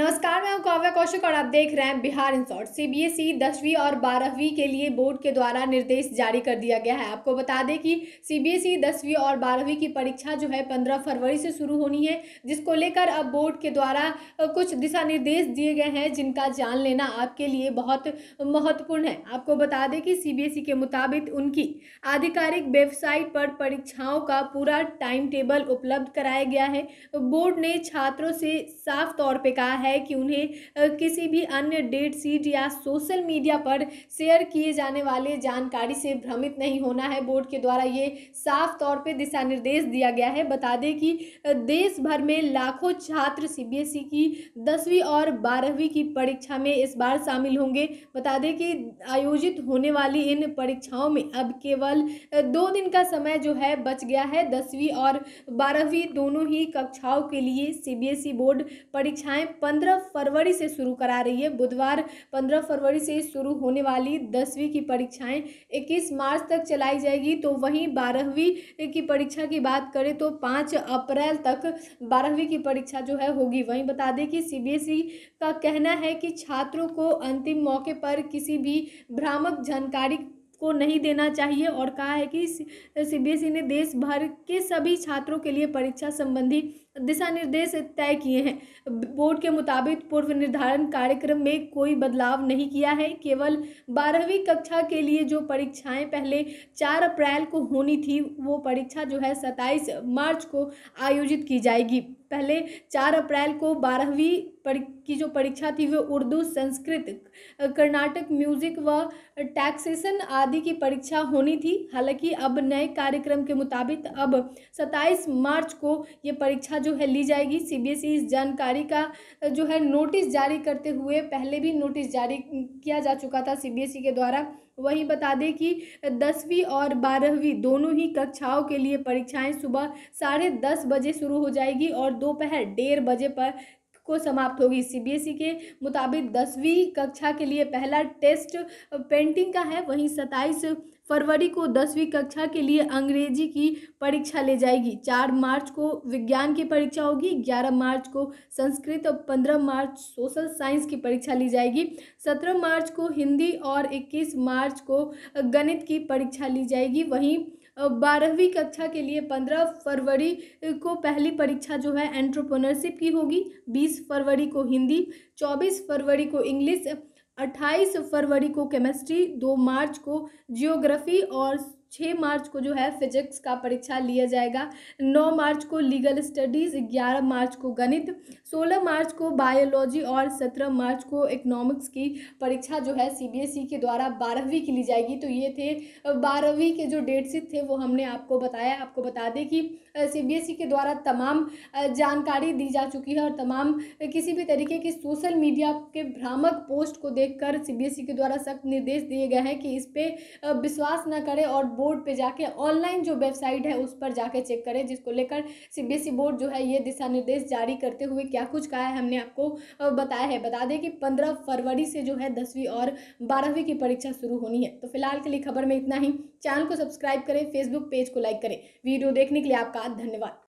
नमस्कार मैं हूं काव्य कौशिक और आप देख रहे हैं बिहार इंसॉर्ट सीबीएसई e दसवीं और बारहवीं के लिए बोर्ड के द्वारा निर्देश जारी कर दिया गया है आपको बता दें कि सीबीएसई e दसवीं और बारहवीं की परीक्षा जो है पंद्रह फरवरी से शुरू होनी है जिसको लेकर अब बोर्ड के द्वारा कुछ दिशा निर्देश दिए गए हैं जिनका जान लेना आपके लिए बहुत महत्वपूर्ण है आपको बता दें कि सी e के मुताबिक उनकी आधिकारिक वेबसाइट पर परीक्षाओं का पूरा टाइम टेबल उपलब्ध कराया गया है बोर्ड ने छात्रों से साफ तौर पर कहा है है कि उन्हें किसी भी अन्य डेट सीट या सोशल मीडिया पर शेयर किए जाने वाले जानकारी से भ्रमित नहीं होना है बोर्ड के द्वारा ये साफ तौर पर दिशा निर्देश दिया गया है बता दें कि देश भर में लाखों छात्र सीबीएसई की दसवीं और बारहवीं की परीक्षा में इस बार शामिल होंगे बता दें कि आयोजित होने वाली इन परीक्षाओं में अब केवल दो दिन का समय जो है बच गया है दसवीं और बारहवीं दोनों ही कक्षाओं के लिए सीबीएसई बोर्ड परीक्षाएं पंद्रह फरवरी से शुरू करा रही है बुधवार पंद्रह फरवरी से शुरू होने वाली दसवीं की परीक्षाएं इक्कीस मार्च तक चलाई जाएगी तो वहीं बारहवीं की परीक्षा की बात करें तो पाँच अप्रैल तक बारहवीं की परीक्षा जो है होगी वहीं बता दें कि सी का कहना है कि छात्रों को अंतिम मौके पर किसी भी भ्रामक जानकारी को नहीं देना चाहिए और कहा है कि सी ने देश भर के सभी छात्रों के लिए परीक्षा संबंधी दिशा निर्देश तय किए हैं बोर्ड के मुताबिक पूर्व निर्धारण कार्यक्रम में कोई बदलाव नहीं किया है केवल बारहवीं कक्षा के लिए जो परीक्षाएं पहले चार अप्रैल को होनी थी वो परीक्षा जो है सत्ताईस मार्च को आयोजित की जाएगी पहले चार अप्रैल को बारहवीं की जो परीक्षा थी वह उर्दू संस्कृत कर्नाटक म्यूजिक व टैक्सेशन आदि की परीक्षा होनी थी हालांकि अब नए कार्यक्रम के मुताबिक अब सत्ताईस मार्च को ये परीक्षा परीक्षा जो है ली जाएगी सीबीएसई e इस जानकारी का जो है नोटिस जारी करते हुए पहले भी नोटिस जारी किया जा चुका था सीबीएसई e के द्वारा वहीं बता दें कि दसवीं और बारहवीं दोनों ही कक्षाओं के लिए परीक्षाएं सुबह साढ़े दस बजे शुरू हो जाएगी और दोपहर डेढ़ बजे पर को समाप्त होगी सीबीएसई e के मुताबिक दसवीं कक्षा के लिए पहला टेस्ट पेंटिंग का है वहीं सत्ताईस फरवरी को दसवीं कक्षा के लिए अंग्रेजी की परीक्षा ले जाएगी चार मार्च को विज्ञान की परीक्षा होगी ग्यारह मार्च को संस्कृत और पंद्रह मार्च सोशल साइंस की परीक्षा ली जाएगी सत्रह मार्च को हिंदी और इक्कीस मार्च को गणित की परीक्षा ली जाएगी वहीं बारहवीं कक्षा के लिए पंद्रह फरवरी को पहली परीक्षा जो है एंट्रोप्रोनरशिप की होगी बीस फरवरी को हिंदी चौबीस फरवरी को इंग्लिश अट्ठाईस फरवरी को केमिस्ट्री दो मार्च को जियोग्राफी और छः मार्च को जो है फिजिक्स का परीक्षा लिया जाएगा नौ मार्च को लीगल स्टडीज़ ग्यारह मार्च को गणित सोलह मार्च को बायोलॉजी और सत्रह मार्च को इकोनॉमिक्स की परीक्षा जो है सीबीएसई के द्वारा बारहवीं की ली जाएगी तो ये थे बारहवीं के जो सीट थे वो हमने आपको बताया आपको बता दें कि सी के द्वारा तमाम जानकारी दी जा चुकी है और तमाम किसी भी तरीके की सोशल मीडिया के भ्रामक पोस्ट को देख कर के द्वारा सख्त निर्देश दिए गए हैं कि इस पर विश्वास न करें और बोर्ड पे जाके ऑनलाइन जो वेबसाइट है उस पर जाके चेक करें जिसको लेकर सीबीएसई बोर्ड e जो है ये दिशा निर्देश जारी करते हुए क्या कुछ कहा है हमने आपको बताया है बता दें कि पंद्रह फरवरी से जो है दसवीं और बारहवीं की परीक्षा शुरू होनी है तो फिलहाल के लिए खबर में इतना ही चैनल को सब्सक्राइब करें फेसबुक पेज को लाइक करें वीडियो देखने के लिए आपका धन्यवाद